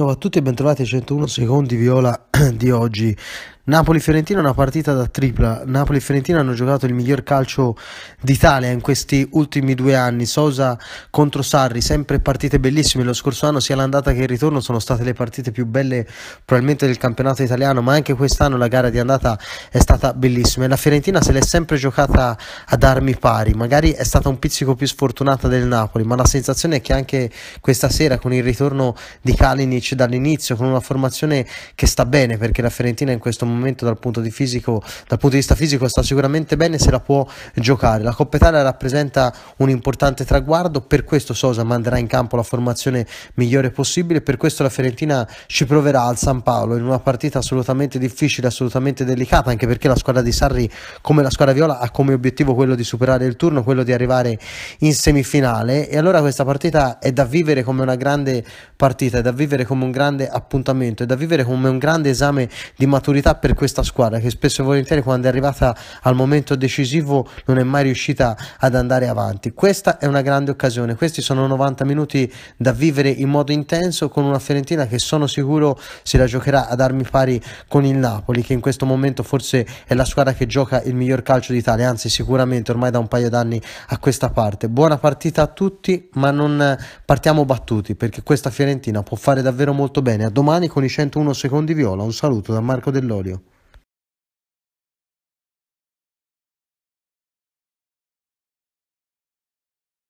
Ciao a tutti e bentrovati ai 101 secondi viola di oggi. Napoli-Fiorentina è una partita da tripla. Napoli Fiorentina hanno giocato il miglior calcio d'Italia in questi ultimi due anni. Sosa contro Sarri, sempre partite bellissime. Lo scorso anno, sia l'andata che il ritorno, sono state le partite più belle probabilmente del campionato italiano. Ma anche quest'anno la gara di andata è stata bellissima. E la Fiorentina se l'è sempre giocata ad armi pari. Magari è stata un pizzico più sfortunata del Napoli, ma la sensazione è che anche questa sera, con il ritorno di Kalinic dall'inizio, con una formazione che sta bene perché la Fiorentina in questo momento momento dal punto di, fisico, dal punto di vista fisico sta sicuramente bene se la può giocare. La Coppa Italia rappresenta un importante traguardo, per questo Sosa manderà in campo la formazione migliore possibile, per questo la Fiorentina ci proverà al San Paolo in una partita assolutamente difficile, assolutamente delicata, anche perché la squadra di Sarri, come la squadra viola, ha come obiettivo quello di superare il turno, quello di arrivare in semifinale e allora questa partita è da vivere come una grande partita, è da vivere come un grande appuntamento, è da vivere come un grande esame di maturità per per questa squadra che spesso e volentieri quando è arrivata al momento decisivo non è mai riuscita ad andare avanti. Questa è una grande occasione, questi sono 90 minuti da vivere in modo intenso con una Fiorentina che sono sicuro si la giocherà ad armi pari con il Napoli che in questo momento forse è la squadra che gioca il miglior calcio d'Italia, anzi sicuramente ormai da un paio d'anni a questa parte. Buona partita a tutti, ma non partiamo battuti perché questa Fiorentina può fare davvero molto bene. A domani con i 101 secondi viola. Un saluto da Marco Dell'Olio.